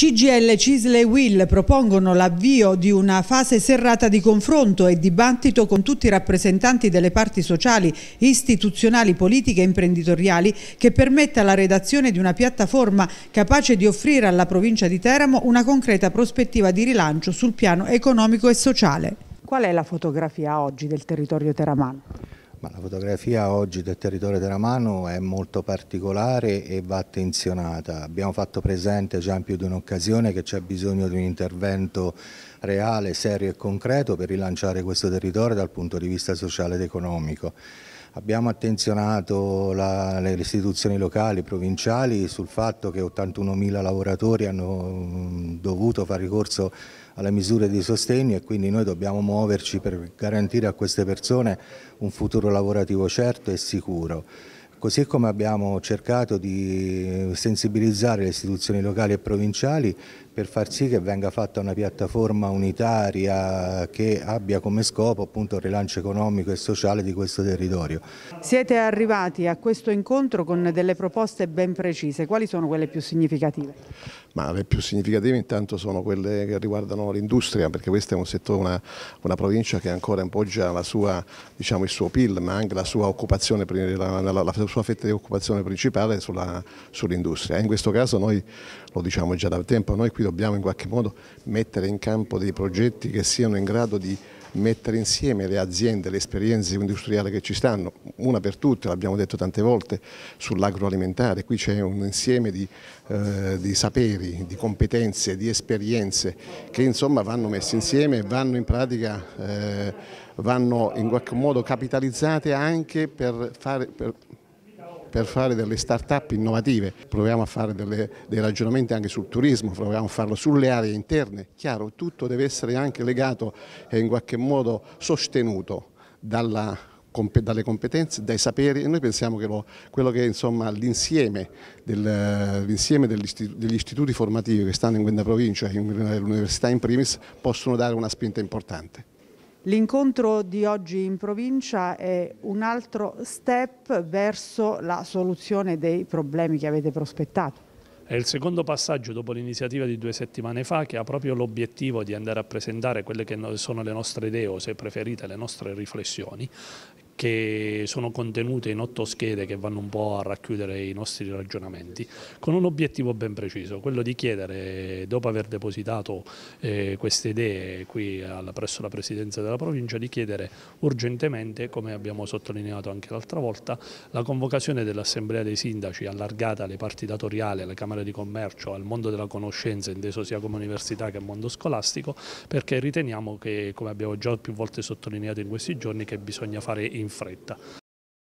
CGL, Cisle e Will propongono l'avvio di una fase serrata di confronto e dibattito con tutti i rappresentanti delle parti sociali, istituzionali, politiche e imprenditoriali che permetta la redazione di una piattaforma capace di offrire alla provincia di Teramo una concreta prospettiva di rilancio sul piano economico e sociale. Qual è la fotografia oggi del territorio teramano? Ma la fotografia oggi del territorio della mano è molto particolare e va attenzionata. Abbiamo fatto presente già in più di un'occasione che c'è bisogno di un intervento reale, serio e concreto per rilanciare questo territorio dal punto di vista sociale ed economico. Abbiamo attenzionato la, le istituzioni locali, provinciali sul fatto che 81.000 lavoratori hanno dovuto fare ricorso alle misure di sostegno e quindi noi dobbiamo muoverci per garantire a queste persone un futuro lavorativo certo e sicuro. Così come abbiamo cercato di sensibilizzare le istituzioni locali e provinciali per far sì che venga fatta una piattaforma unitaria che abbia come scopo appunto il rilancio economico e sociale di questo territorio. Siete arrivati a questo incontro con delle proposte ben precise, quali sono quelle più significative? ma le più significative intanto sono quelle che riguardano l'industria, perché questa è un settore, una, una provincia che ancora appoggia diciamo, il suo PIL, ma anche la sua, la, la, la sua fetta di occupazione principale sull'industria. Sull in questo caso noi lo diciamo già da tempo, noi qui dobbiamo in qualche modo mettere in campo dei progetti che siano in grado di mettere insieme le aziende, le esperienze industriali che ci stanno, una per tutte, l'abbiamo detto tante volte, sull'agroalimentare, qui c'è un insieme di, eh, di, saperi, di competenze, di esperienze che insomma vanno messe insieme e vanno in pratica, eh, vanno in qualche modo capitalizzate anche per, fare, per per fare delle start-up innovative, proviamo a fare delle, dei ragionamenti anche sul turismo, proviamo a farlo sulle aree interne, chiaro tutto deve essere anche legato e in qualche modo sostenuto dalla dalle competenze, dai saperi e noi pensiamo che lo, quello che è l'insieme del, degli, istituti, degli istituti formativi che stanno in questa provincia, e nell'università in primis, possono dare una spinta importante. L'incontro di oggi in provincia è un altro step verso la soluzione dei problemi che avete prospettato. È il secondo passaggio dopo l'iniziativa di due settimane fa che ha proprio l'obiettivo di andare a presentare quelle che sono le nostre idee o se preferite le nostre riflessioni che sono contenute in otto schede che vanno un po' a racchiudere i nostri ragionamenti, con un obiettivo ben preciso, quello di chiedere, dopo aver depositato eh, queste idee qui alla, presso la Presidenza della Provincia, di chiedere urgentemente, come abbiamo sottolineato anche l'altra volta, la convocazione dell'Assemblea dei Sindaci allargata alle parti datoriali, alle Camere di Commercio, al mondo della conoscenza, inteso sia come università che mondo scolastico, perché riteniamo che, come abbiamo già più volte sottolineato in questi giorni, che bisogna fare in in fretta.